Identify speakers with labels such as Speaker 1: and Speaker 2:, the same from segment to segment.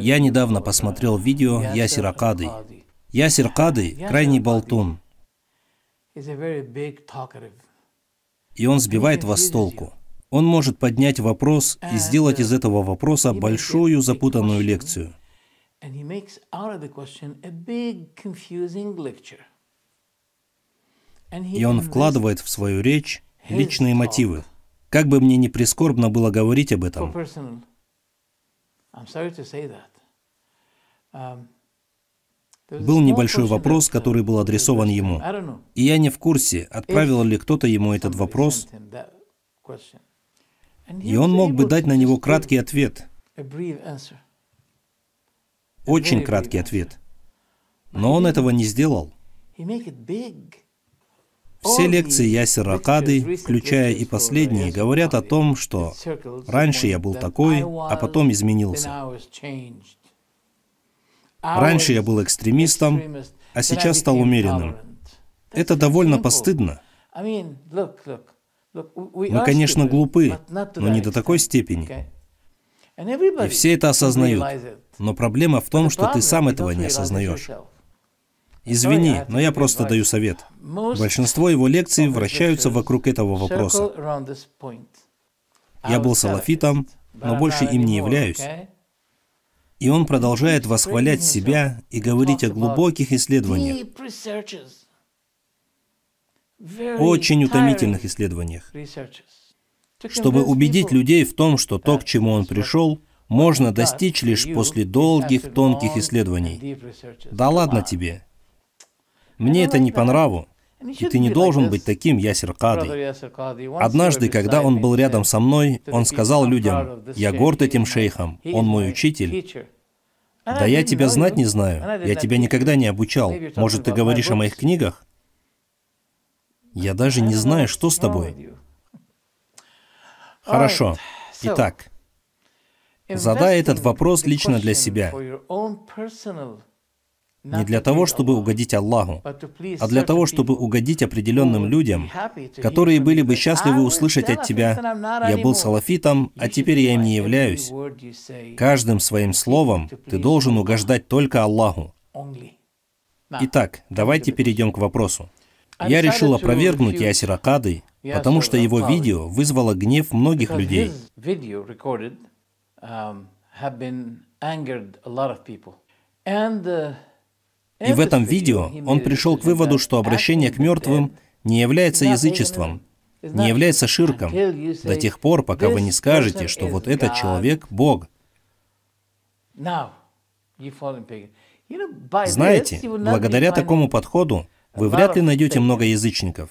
Speaker 1: Я недавно посмотрел
Speaker 2: видео Ясир Акады. Ясир Кады – крайний болтун. И он сбивает вас с толку. Он может поднять вопрос и сделать uh, из этого вопроса большую запутанную лекцию.
Speaker 1: И он вкладывает
Speaker 2: в свою речь личные мотивы. Как бы мне ни прискорбно было говорить об этом,
Speaker 1: Um, был небольшой вопрос,
Speaker 2: который был адресован ему. И я не в курсе, отправил ли кто-то ему этот вопрос. И он мог бы дать на него краткий ответ. Очень краткий ответ. Но он этого не сделал.
Speaker 1: Все лекции
Speaker 2: Ясера Акады, включая и последние, говорят о том, что раньше я был такой, а потом изменился.
Speaker 1: Раньше я
Speaker 2: был экстремистом,
Speaker 1: а сейчас стал умеренным.
Speaker 2: Это довольно постыдно.
Speaker 1: Мы, конечно, глупы, но не до такой
Speaker 2: степени.
Speaker 1: И все это осознают.
Speaker 2: Но проблема в том, что ты сам этого не осознаешь. Извини, но я просто даю совет. Большинство его лекций вращаются вокруг этого вопроса. Я был салафитом, но больше им не являюсь. И он продолжает восхвалять себя и говорить о глубоких исследованиях,
Speaker 1: очень утомительных
Speaker 2: исследованиях,
Speaker 1: чтобы убедить
Speaker 2: людей в том, что то, к чему он пришел, можно достичь лишь после долгих, тонких исследований. Да ладно тебе, мне это не по нраву.
Speaker 1: И ты не должен
Speaker 2: быть таким, Ясир Кадой.
Speaker 1: Однажды, когда он был
Speaker 2: рядом со мной, он сказал людям, «Я горд этим шейхом, он мой учитель».
Speaker 1: Да я тебя знать не знаю, я тебя никогда
Speaker 2: не обучал. Может, ты говоришь о моих книгах? Я даже не знаю, что с тобой.
Speaker 1: Хорошо. Итак,
Speaker 2: задай этот вопрос лично для себя не для того, чтобы угодить Аллаху,
Speaker 1: а для того, чтобы
Speaker 2: угодить определенным людям, которые были бы счастливы услышать от тебя, «Я был салафитом, а теперь я им не являюсь». Каждым своим словом ты должен угождать только Аллаху. Итак, давайте перейдем к вопросу.
Speaker 1: Я решил опровергнуть Ясира
Speaker 2: Кады, потому что его видео вызвало гнев многих людей.
Speaker 1: Um, And uh, и
Speaker 2: в этом видео он пришел к выводу, что обращение к мертвым не является язычеством, не является ширком, до тех пор, пока вы не скажете, что вот этот человек — Бог.
Speaker 1: Знаете, благодаря такому
Speaker 2: подходу вы вряд ли найдете много язычников.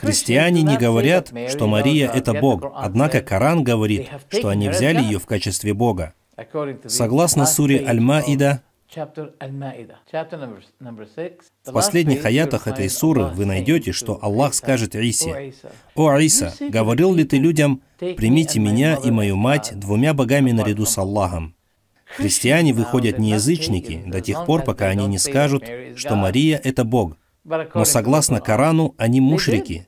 Speaker 1: Христиане не говорят, что Мария — это Бог, однако Коран говорит, что они взяли ее в
Speaker 2: качестве Бога. Согласно суре Аль-Маида,
Speaker 1: в последних аятах этой суры вы
Speaker 2: найдете, что Аллах скажет Исе, «О, Иса, говорил ли ты людям, примите меня и мою мать двумя богами наряду с Аллахом?» Христиане выходят не язычники до тех пор, пока они не скажут, что Мария — это Бог. Но согласно Корану, они мушрики.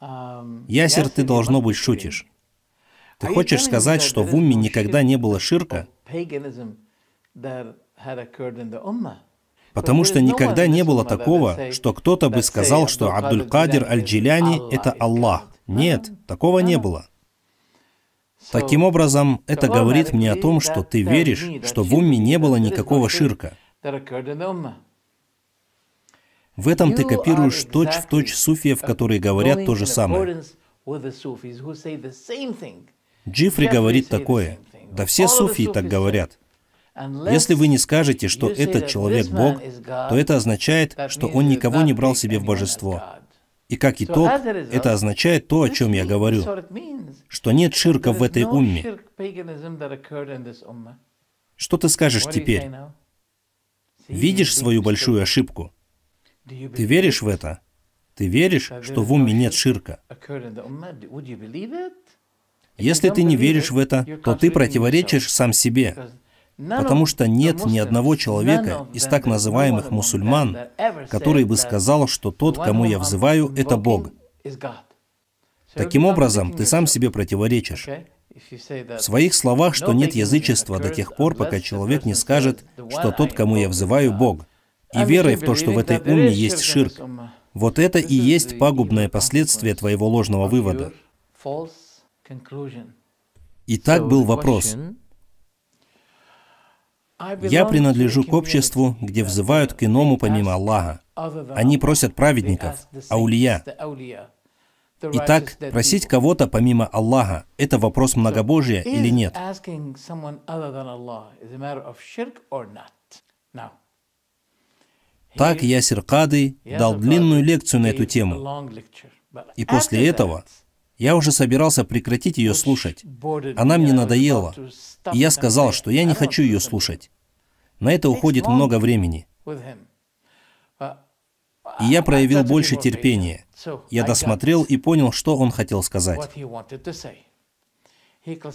Speaker 2: Um, ясер, ты, должно быть, шутишь.
Speaker 1: Ты хочешь сказать, что в Умме
Speaker 2: никогда не было ширка?
Speaker 1: Потому что никогда не было такого, что кто-то бы сказал, что Абдуль-Кадир
Speaker 2: Аль-Джиляни — это Аллах. Нет, такого не было. Таким образом, это говорит мне о том, что ты веришь, что в умме не было никакого ширка.
Speaker 1: В
Speaker 2: этом ты копируешь точь-в-точь точь суфиев, которые говорят то же самое. Джифри говорит такое. Да все суфии так говорят. Если вы не скажете, что этот человек Бог, то это означает, что он никого не брал себе в божество. И как итог, это означает то, о чем я говорю, что нет ширка в этой умме. Что ты скажешь теперь? Видишь свою большую ошибку? Ты веришь в это? Ты веришь, что в умме нет ширка? Если ты не веришь в это, то ты противоречишь сам себе,
Speaker 1: потому что нет ни
Speaker 2: одного человека из так называемых мусульман,
Speaker 1: который бы сказал,
Speaker 2: что тот, кому я взываю, это Бог. Таким образом, ты сам себе противоречишь.
Speaker 1: В своих словах, что нет язычества до тех пор, пока
Speaker 2: человек не скажет, что тот, кому я взываю, Бог, и верой в то, что в этой умне есть ширк. Вот это и есть пагубное последствие твоего ложного вывода. Итак, был вопрос.
Speaker 1: Я принадлежу к обществу,
Speaker 2: где взывают к иному помимо Аллаха. Они просят праведников, аулия.
Speaker 1: Итак, просить
Speaker 2: кого-то помимо Аллаха – это вопрос многобожия или нет? Так я Сиркады дал длинную лекцию на эту тему.
Speaker 1: И после этого
Speaker 2: я уже собирался прекратить ее слушать. Она мне надоела.
Speaker 1: И я сказал, что я не хочу ее
Speaker 2: слушать. На это уходит много времени.
Speaker 1: Uh, и я проявил больше терпения. Я досмотрел
Speaker 2: и понял, что он хотел сказать.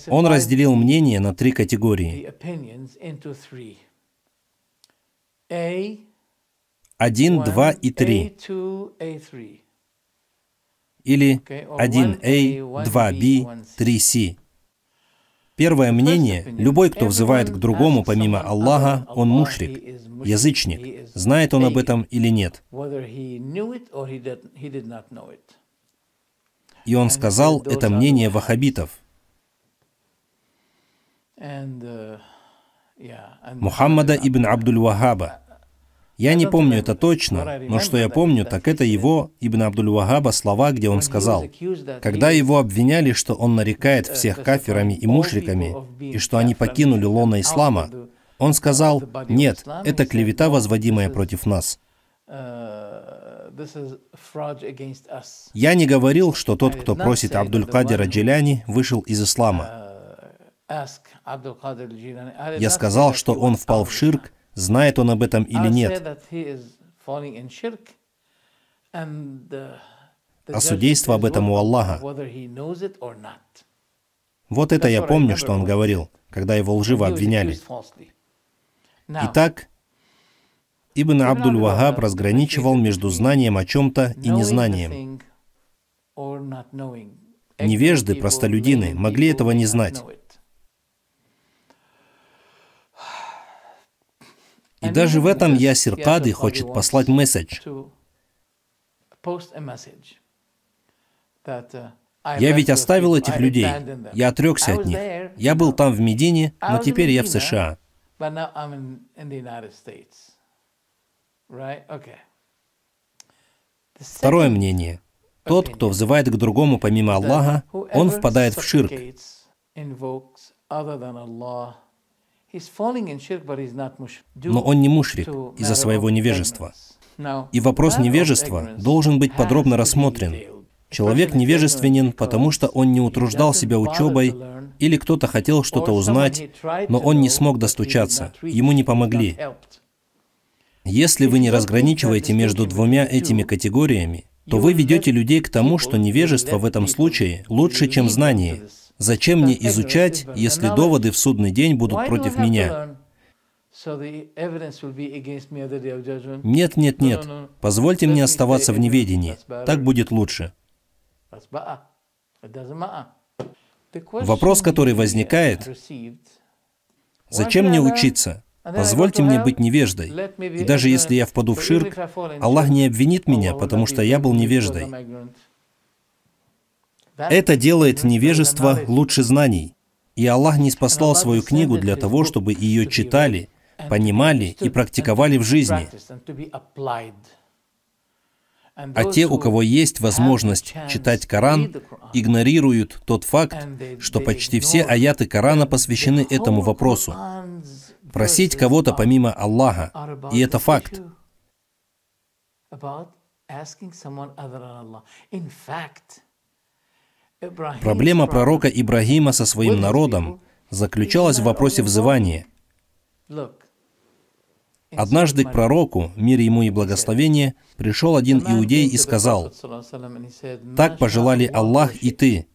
Speaker 1: Он разделил
Speaker 2: мнение на три категории. Один, два и три или 1A, 2B, 3C. Первое мнение, любой, кто взывает к другому помимо Аллаха, он мушрик, язычник, знает он об этом или нет. И он сказал это мнение вахабитов
Speaker 1: uh, Мухаммада
Speaker 2: ибн Абдуль Вахаба, я не помню это точно, но что я помню, так это его, Ибн абдуль Вахаба, слова, где он сказал, когда его обвиняли, что он нарекает э, всех э, каферами и э, мушриками,
Speaker 1: и что они покинули лона ислама,
Speaker 2: он сказал, нет, это клевета, возводимая против нас. Я не говорил, что тот, кто просит Абдуль-Кадира Джиляни, вышел из ислама.
Speaker 1: Uh, я сказал, что
Speaker 2: он впал в ширк, знает он об этом или
Speaker 1: нет. А судейство об этом у Аллаха. Вот это я помню, что он говорил,
Speaker 2: когда его лживо обвиняли. Итак, Ибн Абдуль-Вахаб разграничивал между знанием о чем-то и незнанием. Невежды, простолюдины могли этого не знать.
Speaker 1: И даже в этом ясер Кади хочет послать месседж. Uh, я ведь оставил этих людей. Я отрекся от них.
Speaker 2: Я был там в Медине, но теперь я в США. Второе мнение. Тот, кто взывает к другому помимо Аллаха, он впадает в ширк.
Speaker 1: Но он не мушрик из-за своего невежества. И вопрос невежества
Speaker 2: должен быть подробно рассмотрен. Человек невежественен, потому что он не утруждал себя учебой, или кто-то хотел что-то узнать, но он не смог достучаться, ему не помогли. Если вы не разграничиваете между двумя этими категориями, то вы ведете людей к тому, что невежество в этом случае лучше, чем знание, Зачем мне изучать, если доводы в судный день будут против меня?
Speaker 1: Нет, нет, нет. Позвольте мне оставаться в неведении. Так
Speaker 2: будет лучше.
Speaker 1: Вопрос, который возникает, зачем мне
Speaker 2: учиться?
Speaker 1: Позвольте мне быть невеждой. И даже если я впаду в ширк, Аллах не обвинит
Speaker 2: меня, потому что я был невеждой. Это делает невежество лучше знаний. И Аллах не спасал свою книгу для того, чтобы ее читали, понимали и практиковали в жизни.
Speaker 1: А те, у кого есть возможность читать Коран,
Speaker 2: игнорируют тот факт, что почти все аяты Корана посвящены этому вопросу. Просить кого-то помимо Аллаха, и это факт.
Speaker 1: asking someone other than Allah. In fact, Проблема пророка
Speaker 2: Ибрагима со своим народом заключалась в вопросе взывания. Однажды к пророку, мир ему и благословение, пришел один иудей и сказал,
Speaker 1: «Так пожелали
Speaker 2: Аллах и ты».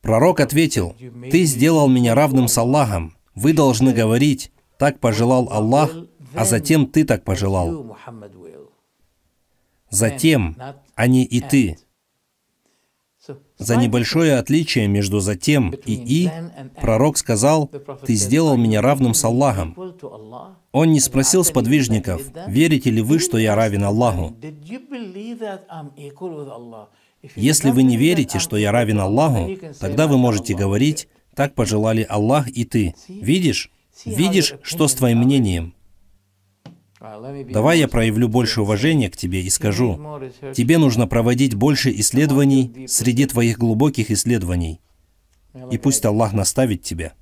Speaker 2: Пророк ответил, «Ты сделал меня равным с Аллахом. Вы должны говорить, так пожелал Аллах, а затем ты так пожелал».
Speaker 1: Затем, а не и ты. За небольшое
Speaker 2: отличие между «затем» и «и» пророк сказал, «Ты сделал меня равным с Аллахом».
Speaker 1: Он не спросил сподвижников, «Верите ли
Speaker 2: вы, что я равен Аллаху?» Если вы не верите, что я равен Аллаху, тогда вы можете говорить, «Так пожелали Аллах и ты». Видишь? Видишь, что с твоим мнением? Давай я проявлю больше уважения к тебе и скажу, тебе нужно проводить больше исследований среди твоих глубоких исследований. И пусть Аллах наставит тебя.